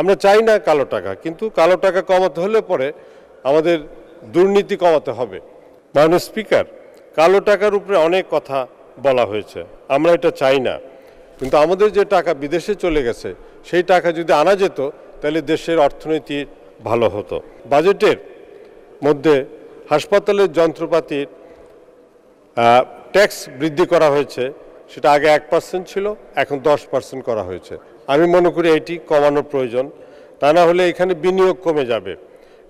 আমরা চাই না কালো টাকা কিন্তু কালো টাকা কমাতে হলে পরে আমাদের দুর্নীতি কমাতে হবে মাননীয় স্পিকার কালো টাকার উপরে অনেক কথা বলা হয়েছে আমরা এটা চাই না কিন্তু আমাদের যে টাকা বিদেশে চলে গেছে সেই টাকা যদি আনা যেত তাহলে দেশের অর্থনীতি ভালো হতো বাজেটের মধ্যে হাসপাতালের যন্ত্রপাতির ট্যাক্স বৃদ্ধি করা হয়েছে সেটা আগে এক পার্সেন্ট ছিল এখন দশ পার্সেন্ট করা হয়েছে আমি মনে করি এটি কমানো প্রয়োজন তা না হলে এখানে বিনিয়োগ কমে যাবে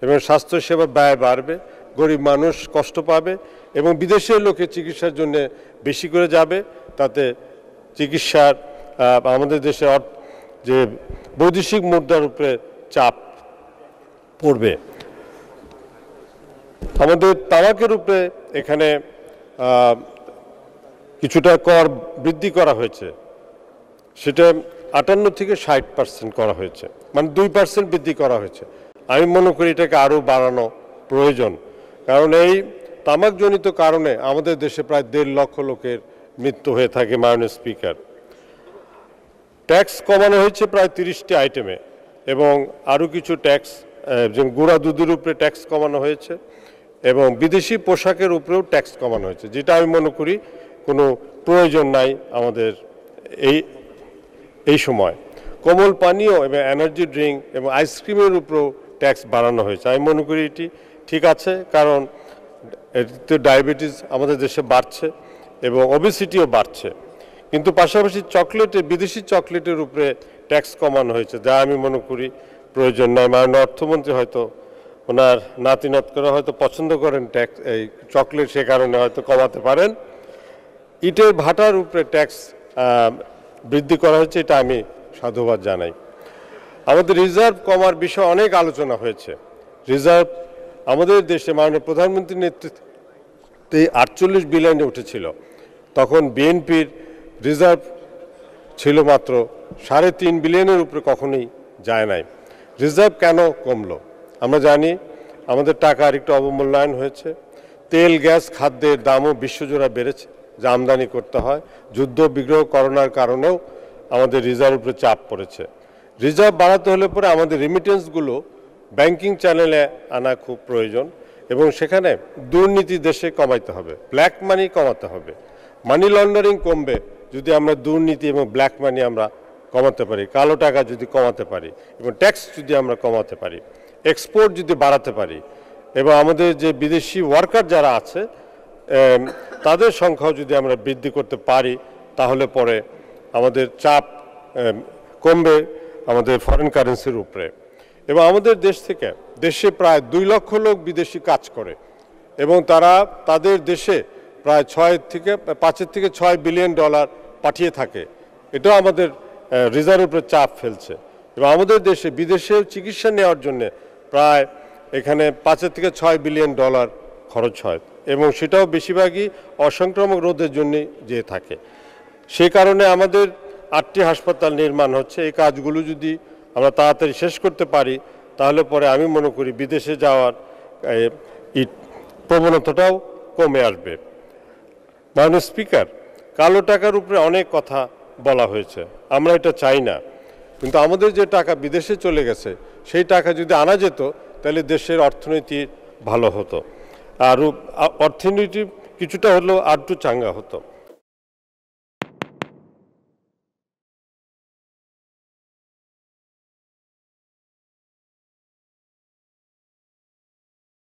এবং স্বাস্থ্যসেবা ব্যয় বাড়বে গরিব মানুষ কষ্ট পাবে এবং বিদেশের লোকে চিকিৎসার জন্য বেশি করে যাবে তাতে চিকিৎসার আমাদের দেশে যে বৈদেশিক মুদ্রার উপরে চাপ পড়বে আমাদের তামাকের উপরে এখানে কিছুটা কর বৃদ্ধি করা হয়েছে সেটা আটান্ন থেকে ষাট পার্সেন্ট করা হয়েছে মানে দুই পার্সেন্ট বৃদ্ধি করা হয়েছে আমি মনে করি এটাকে আরও বাড়ানো প্রয়োজন কারণ এই তামাকজনিত কারণে আমাদের দেশে প্রায় দেড় লক্ষ লোকের মৃত্যু হয়ে থাকে মাননীয় স্পিকার ট্যাক্স কমানো হয়েছে প্রায় তিরিশটি আইটেমে এবং আরও কিছু ট্যাক্স গুঁড়া দুধের উপরে ট্যাক্স কমানো হয়েছে এবং বিদেশি পোশাকের উপরেও ট্যাক্স কমানো হয়েছে যেটা আমি মনে করি কোনো প্রয়োজন নাই আমাদের এই এই সময় কোমল পানীয় এবং এনার্জি ড্রিঙ্ক এবং আইসক্রিমের উপরও ট্যাক্স বাড়ানো হয়েছে আমি মনে করি এটি ঠিক আছে কারণ এটিতে ডায়াবেটিস আমাদের দেশে বাড়ছে এবং ওবেসিটিও বাড়ছে কিন্তু পাশাপাশি চকলেটে বিদেশি চকলেটের উপরে ট্যাক্স কমানো হয়েছে যা আমি মনে করি প্রয়োজন নয় মাননীয় অর্থমন্ত্রী হয়তো ওনার নাতিনাতকরা হয়তো পছন্দ করেন ট্যাক্স এই চকলেট সে কারণে হয়তো কমাতে পারেন ইটের ভাটার উপরে ট্যাক্স বৃদ্ধি করা হয়েছে এটা আমি সাধুবাদ জানাই আমাদের রিজার্ভ কমার বিষয়ে অনেক আলোচনা হয়েছে রিজার্ভ আমাদের দেশে মাননীয় প্রধানমন্ত্রীর নেতৃত্বে আটচল্লিশ বিলিয়নে উঠেছিল তখন বিএনপির রিজার্ভ ছিল মাত্র সাড়ে তিন বিলিয়নের উপরে কখনোই যায় নাই রিজার্ভ কেন কমলো আমরা জানি আমাদের টাকার একটু অবমূল্যায়ন হয়েছে তেল গ্যাস খাদ্যের দামও বিশ্বজোড়া বেড়েছে যে আমদানি করতে হয় যুদ্ধ বিগ্রহ করোনার কারণেও আমাদের রিজার্ভের উপরে চাপ পড়েছে রিজার্ভ বাড়াতে হলে পরে আমাদের রেমিটেন্সগুলো ব্যাংকিং চ্যানেলে আনা খুব প্রয়োজন এবং সেখানে দুর্নীতি দেশে কমাইতে হবে ব্ল্যাক মানি কমাতে হবে মানি লন্ডারিং কমবে যদি আমরা দুর্নীতি এবং ব্ল্যাক মানি আমরা কমাতে পারি কালো টাকা যদি কমাতে পারি এবং ট্যাক্স যদি আমরা কমাতে পারি এক্সপোর্ট যদি বাড়াতে পারি এবং আমাদের যে বিদেশি ওয়ার্কার যারা আছে তাদের সংখ্যাও যদি আমরা বৃদ্ধি করতে পারি তাহলে পরে আমাদের চাপ কমবে আমাদের ফরেন কারেন্সির উপরে এবং আমাদের দেশ থেকে দেশে প্রায় দুই লক্ষ লোক বিদেশি কাজ করে এবং তারা তাদের দেশে প্রায় ছয় থেকে পাঁচের থেকে ছয় বিলিয়ন ডলার পাঠিয়ে থাকে এটাও আমাদের রিজার্ভের উপরে চাপ ফেলছে এবং আমাদের দেশে বিদেশে চিকিৎসা নেওয়ার জন্যে প্রায় এখানে পাঁচের থেকে ছয় বিলিয়ন ডলার খরচ হয় এবং সেটাও বেশিরভাগই অসংক্রামক রোধের জন্য যেয়ে থাকে সে কারণে আমাদের আটটি হাসপাতাল নির্মাণ হচ্ছে এই কাজগুলো যদি আমরা তাড়াতাড়ি শেষ করতে পারি তাহলে পরে আমি মনে করি বিদেশে যাওয়ার প্রবণতাটাও কমে আসবে মানে স্পিকার কালো টাকার উপরে অনেক কথা বলা হয়েছে আমরা এটা চাই না কিন্তু আমাদের যে টাকা বিদেশে চলে গেছে সেই টাকা যদি আনা যেত তাহলে দেশের অর্থনীতি ভালো হতো আর অর্থনীতি কিছুটা হলেও আর চাঙ্গা হতো